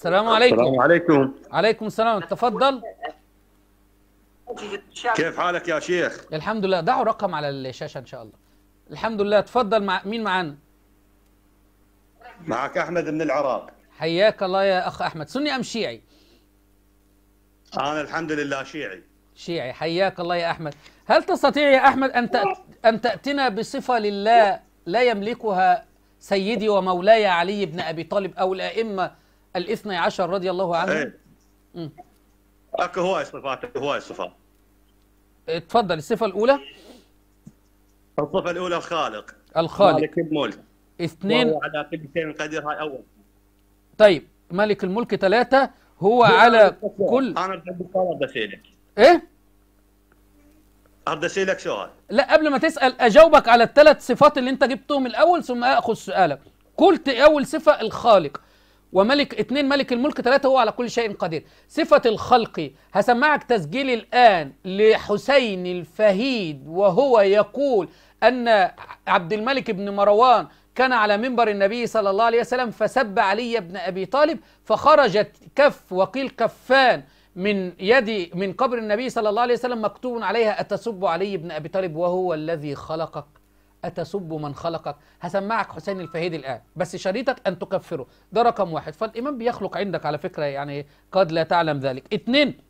السلام عليكم السلام عليكم عليكم السلام تفضل كيف حالك يا شيخ الحمد لله ضعوا رقم على الشاشه ان شاء الله الحمد لله تفضل مع مين معانا معك احمد من العراق حياك الله يا اخ احمد سني ام شيعي انا الحمد لله شيعي شيعي حياك الله يا احمد هل تستطيع يا احمد ان ان تاتينا بصفه لله لا يملكها سيدي ومولاي علي بن ابي طالب او الائمه الاثني عشر رضي الله عنه ايه اكو هواي صفات هواي صفات اتفضل الصفه الاولى الصفه الاولى الخالق الخالق مالك الملك اثنين هو على كل شيء قدير هاي اول طيب ملك الملك ثلاثه هو على كل انا بدي الطلب اسالك ايه ارد اسالك سؤال لا قبل ما تسال اجاوبك على الثلاث صفات اللي انت جبتهم الاول ثم اخذ سؤالك قلت اول صفه الخالق وملك اثنين ملك الملك ثلاثة هو على كل شيء قدير صفة الخلق هسمعك تسجيل الآن لحسين الفهيد وهو يقول أن عبد الملك بن مروان كان على منبر النبي صلى الله عليه وسلم فسب علي بن أبي طالب فخرجت كف وقيل كفان من يد من قبر النبي صلى الله عليه وسلم مكتوب عليها أتسب علي بن أبي طالب وهو الذي خلقك أتسب من خلقك هسمعك حسين الفهيد الآن بس شريطك أن تكفره ده رقم واحد فالإمام بيخلق عندك على فكرة يعني قد لا تعلم ذلك اتنين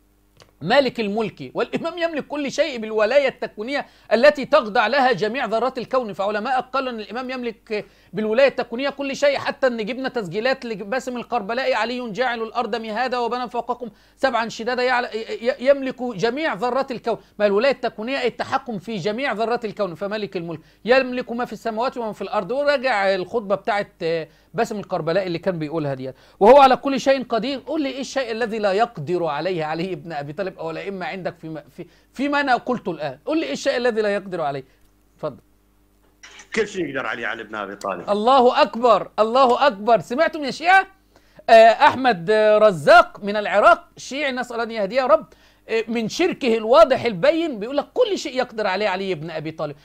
مالك الملك والإمام يملك كل شيء بالولاية التكوينية التي تخضع لها جميع ذرات الكون فعلماء قالوا أن الإمام يملك بالولاية التكوينية كل شيء حتى أن جبنا تسجيلات لباسم القربلائي علي جاعل الأرض مهادا وبنى فوقكم سبعا شدادا يملك جميع ذرات الكون ما الولاية التكوينية التحكم في جميع ذرات الكون فمالك الملك يملك ما في السماوات وما في الأرض ورجع الخطبة بتاعت باسم الكربلاء اللي كان بيقولها ديت وهو على كل شيء قدير قول لي ايه الشيء الذي لا يقدر عليه علي ابن ابي طالب او لا اما عندك فيما في فيما انا قلته الان قول لي ايه الشيء الذي لا يقدر عليه اتفضل كل شيء يقدر عليه علي ابن ابي طالب الله اكبر الله اكبر سمعتم يا شيعه آه، احمد آه، رزاق من العراق شيعي نسال ان يهديه رب إيه، من شركه الواضح البين بيقول لك كل شيء يقدر عليه علي بن ابي طالب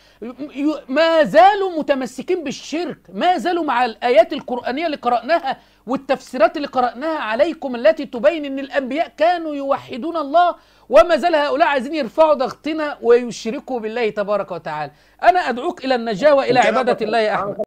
ما زالوا متمسكين بالشرك ما زالوا مع الايات القرانيه اللي قراناها والتفسيرات اللي قراناها عليكم التي تبين ان الانبياء كانوا يوحدون الله وما زال هؤلاء عايزين يرفعوا ضغطنا ويشركوا بالله تبارك وتعالى انا ادعوك الى النجاه والى عباده الله يا احمد